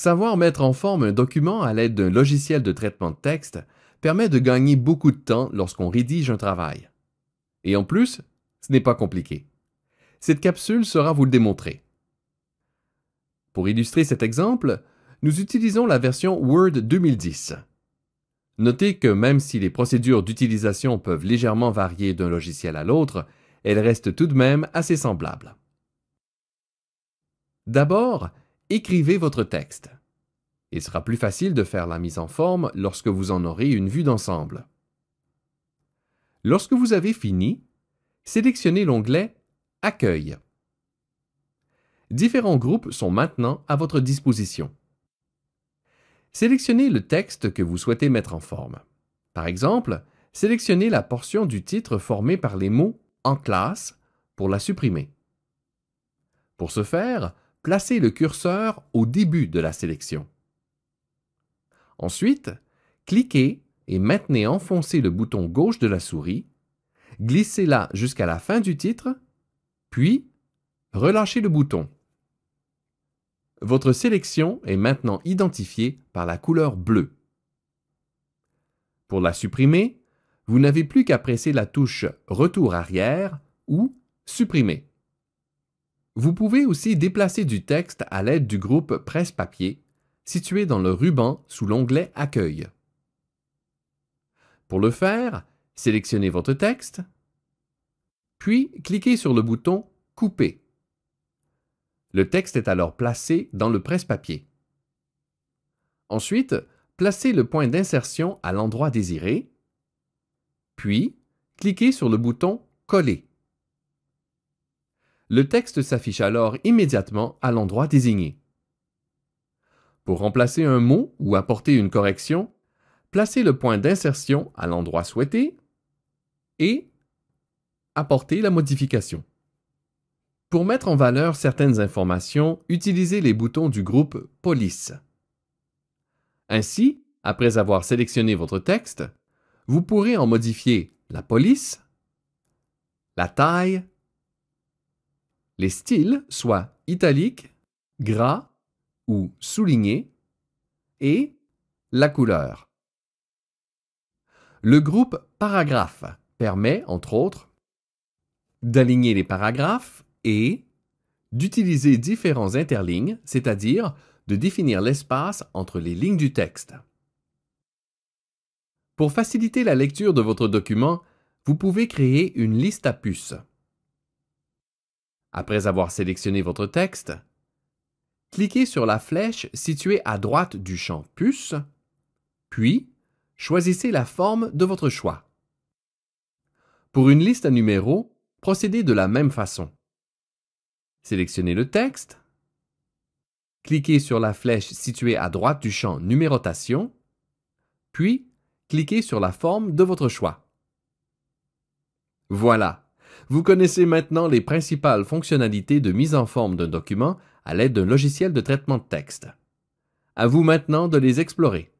Savoir mettre en forme un document à l'aide d'un logiciel de traitement de texte permet de gagner beaucoup de temps lorsqu'on rédige un travail. Et en plus, ce n'est pas compliqué. Cette capsule sera vous le démontrer. Pour illustrer cet exemple, nous utilisons la version Word 2010. Notez que même si les procédures d'utilisation peuvent légèrement varier d'un logiciel à l'autre, elles restent tout de même assez semblables. D'abord, écrivez votre texte. Il sera plus facile de faire la mise en forme lorsque vous en aurez une vue d'ensemble. Lorsque vous avez fini, sélectionnez l'onglet Accueil. Différents groupes sont maintenant à votre disposition. Sélectionnez le texte que vous souhaitez mettre en forme. Par exemple, sélectionnez la portion du titre formée par les mots En classe pour la supprimer. Pour ce faire, placez le curseur au début de la sélection. Ensuite, cliquez et maintenez enfoncé le bouton gauche de la souris, glissez-la jusqu'à la fin du titre, puis relâchez le bouton. Votre sélection est maintenant identifiée par la couleur bleue. Pour la supprimer, vous n'avez plus qu'à presser la touche Retour arrière ou Supprimer. Vous pouvez aussi déplacer du texte à l'aide du groupe Presse-Papier, situé dans le ruban sous l'onglet Accueil. Pour le faire, sélectionnez votre texte, puis cliquez sur le bouton Couper. Le texte est alors placé dans le presse-papier. Ensuite, placez le point d'insertion à l'endroit désiré, puis cliquez sur le bouton Coller. Le texte s'affiche alors immédiatement à l'endroit désigné. Pour remplacer un mot ou apporter une correction, placez le point d'insertion à l'endroit souhaité et apportez la modification. Pour mettre en valeur certaines informations, utilisez les boutons du groupe Police. Ainsi, après avoir sélectionné votre texte, vous pourrez en modifier la police, la taille, les styles soient italiques, gras ou souligné et la couleur. Le groupe paragraphe permet, entre autres, d'aligner les paragraphes et d'utiliser différents interlignes, c'est-à-dire de définir l'espace entre les lignes du texte. Pour faciliter la lecture de votre document, vous pouvez créer une liste à puces. Après avoir sélectionné votre texte, cliquez sur la flèche située à droite du champ Puce, puis choisissez la forme de votre choix. Pour une liste à numéros, procédez de la même façon. Sélectionnez le texte, cliquez sur la flèche située à droite du champ Numérotation, puis cliquez sur la forme de votre choix. Voilà, vous connaissez maintenant les principales fonctionnalités de mise en forme d'un document à l'aide d'un logiciel de traitement de texte. À vous maintenant de les explorer.